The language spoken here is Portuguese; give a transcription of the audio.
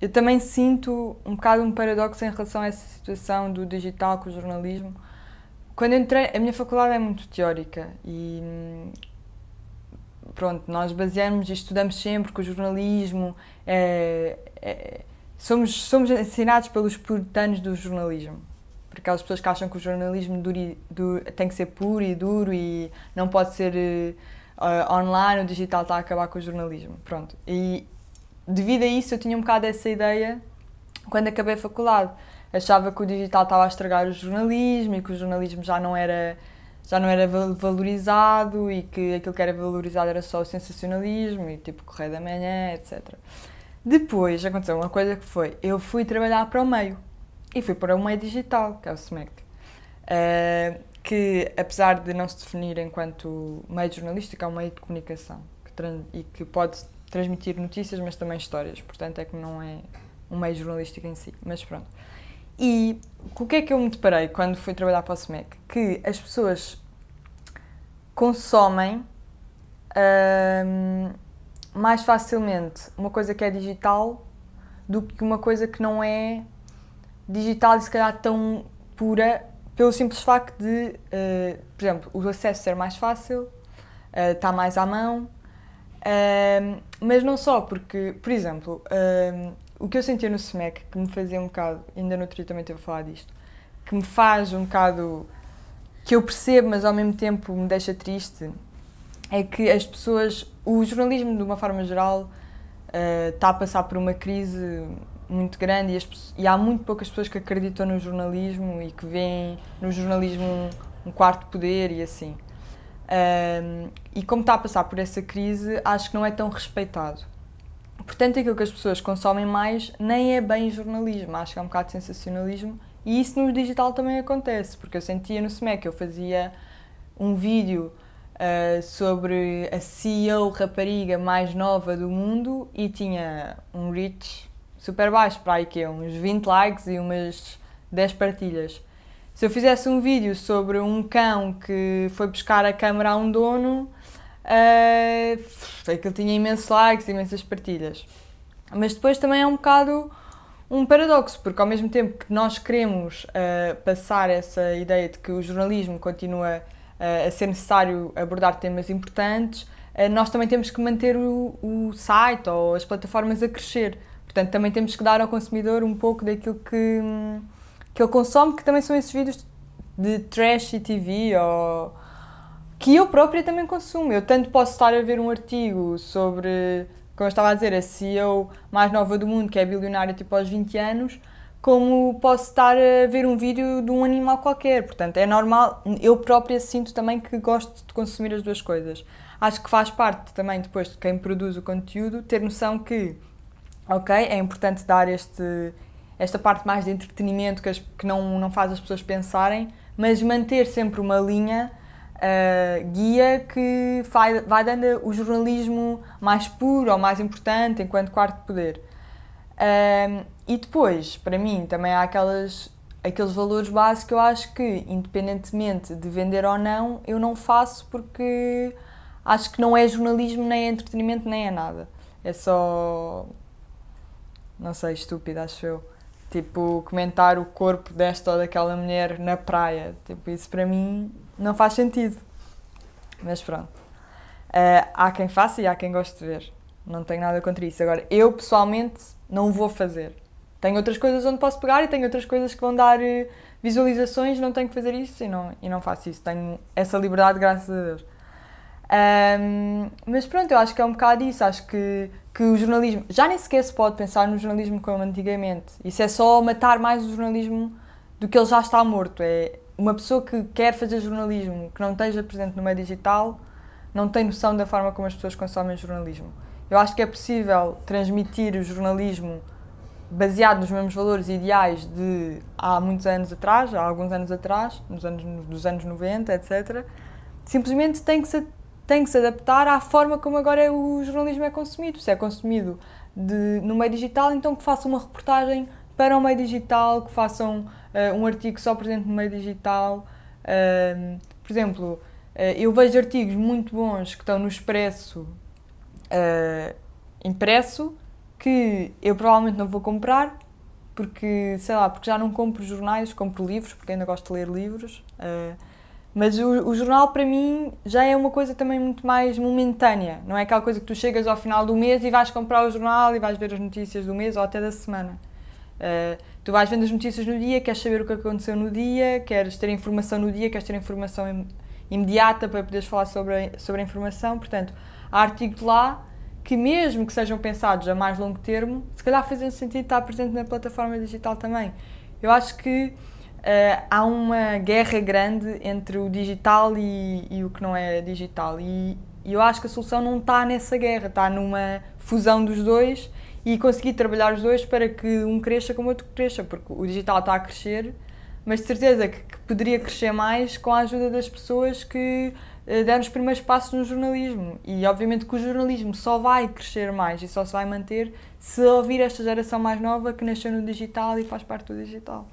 Eu também sinto um bocado um paradoxo em relação a essa situação do digital com o jornalismo. Quando entrei, a minha faculdade é muito teórica e hum, pronto, nós baseamos e estudamos sempre que o jornalismo é, é, somos somos ensinados pelos puritanos do jornalismo. Por aquelas pessoas que acham que o jornalismo e, duro, tem que ser puro e duro e não pode ser uh, online, o digital está a acabar com o jornalismo. Pronto. E, devido a isso, eu tinha um bocado essa ideia quando acabei a faculdade. Achava que o digital estava a estragar o jornalismo e que o jornalismo já não era já não era valorizado e que aquilo que era valorizado era só o sensacionalismo e tipo Correio da Manhã, etc. Depois aconteceu uma coisa que foi, eu fui trabalhar para o meio e fui para o meio digital, que é o SMEC, uh, eh, que apesar de não se definir enquanto meio jornalístico, é um meio de comunicação que e que pode transmitir notícias, mas também histórias. Portanto, é que não é um meio jornalístico em si. Mas pronto. E com o que é que eu me deparei quando fui trabalhar para o SMEC? Que as pessoas consomem hum, mais facilmente uma coisa que é digital do que uma coisa que não é digital e se calhar tão pura pelo simples facto de, uh, por exemplo, o acesso ser mais fácil, está eh, uh, mais à mão, um, mas não só, porque, por exemplo, um, o que eu sentia no SMEC, que me fazia um bocado, ainda no outro dia também estive a falar disto, que me faz um bocado, que eu percebo, mas ao mesmo tempo me deixa triste, é que as pessoas, o jornalismo de uma forma geral, uh, está a passar por uma crise muito grande e, as, e, há muito poucas pessoas que acreditam no jornalismo e que veem no jornalismo um, um quarto poder e assim. Um, e como está a passar por essa crise, acho que não é tão respeitado. Portanto, aquilo que as pessoas consomem mais nem é bem jornalismo, acho que é um bocado de sensacionalismo. E isso no digital também acontece, porque eu sentia no SMEC, eu fazia um vídeo uh, sobre a CEO rapariga mais nova do mundo e tinha um reach super baixo, para aí que uns 20 likes e umas 10 partilhas. Se eu fizesse um vídeo sobre um cão que foi buscar a câmera a um dono, uh, sei que ele tinha imensos likes, imensas partilhas. Mas depois também é um bocado um paradoxo, porque ao mesmo tempo que nós queremos uh, passar essa ideia de que o jornalismo continua uh, a ser necessário abordar temas importantes, uh, nós também temos que manter o, o, site ou as plataformas a crescer. Portanto, também temos que dar ao consumidor um pouco daquilo que. Hum, que ele consome, que também são esses vídeos de trash e TV ou que eu própria também consumo. Eu tanto posso estar a ver um artigo sobre, como eu estava a dizer, a CEO mais nova do mundo, que é bilionária tipo aos 20 anos, como posso estar a ver um vídeo de um animal qualquer. Portanto, é normal, eu própria sinto também que gosto de consumir as duas coisas. Acho que faz parte também, depois de quem produz o conteúdo, ter noção que, ok, é importante dar este, esta parte mais de entretenimento que, as, que não, não faz as pessoas pensarem, mas manter sempre uma linha uh, guia que vai, vai dando o jornalismo mais puro ou mais importante enquanto quarto poder. Uh, e depois, para mim, também há aquelas, aqueles valores básicos que eu acho que, independentemente de vender ou não, eu não faço porque acho que não é jornalismo, nem é entretenimento, nem é nada. É só. Não sei, estúpida acho eu. Tipo, comentar o corpo desta ou daquela mulher na praia. Tipo, isso para mim não faz sentido. Mas pronto. Uh, há quem faça e há quem goste de ver. Não tenho nada contra isso. Agora, eu pessoalmente não vou fazer. Tenho outras coisas onde posso pegar e tenho outras coisas que vão dar eh, visualizações, não tenho que fazer isso e não, e não faço isso. Tenho essa liberdade, graças a Deus. Um, mas pronto, eu acho que é um bocado isso. Acho que, que o jornalismo. Já nem sequer se pode pensar no jornalismo como antigamente. Isso é só matar mais o jornalismo do que ele já está morto. É uma pessoa que quer fazer jornalismo, que não esteja presente no meio digital, não tem noção da forma como as pessoas consomem jornalismo. Eu acho que é possível transmitir o jornalismo baseado nos mesmos valores e ideais de há muitos anos atrás, há alguns anos atrás, nos anos dos anos 90, etc. Simplesmente tem que se tem que se adaptar à forma como agora o jornalismo é consumido. Se é consumido de, no meio digital, então que façam uma reportagem para o meio digital, que façam uh, um artigo só presente no meio digital. Uh, por exemplo, uh, eu vejo artigos muito bons que estão no Expresso eh, impresso que eu provavelmente não vou comprar porque, sei lá, porque já não compro jornais, compro livros, porque ainda gosto de ler livros. Uh, mas o, o, jornal para mim já é uma coisa também muito mais momentânea, não é aquela coisa que tu chegas ao final do mês e vais comprar o jornal e vais ver as notícias do mês ou até da semana. Uh, tu vais vendo as notícias no dia, queres saber o que aconteceu no dia, queres ter informação no dia, queres ter informação im imediata para poderes falar sobre a, sobre a informação. Portanto, há artigos lá que, mesmo que sejam pensados a mais longo termo, se calhar fazem sentido estar presente na plataforma digital também. Eu acho que uh, há uma guerra grande entre o digital e, e o que não é digital. E, e eu acho que a solução não está nessa guerra, está numa fusão dos dois e conseguir trabalhar os dois para que um cresça como o outro cresça, porque o digital está a crescer, mas de certeza que, que poderia crescer mais com a ajuda das pessoas que ah, deram os primeiros passos no jornalismo. E obviamente que o jornalismo só vai crescer mais e só se vai manter se ouvir esta geração mais nova que nasceu no digital e faz parte do digital.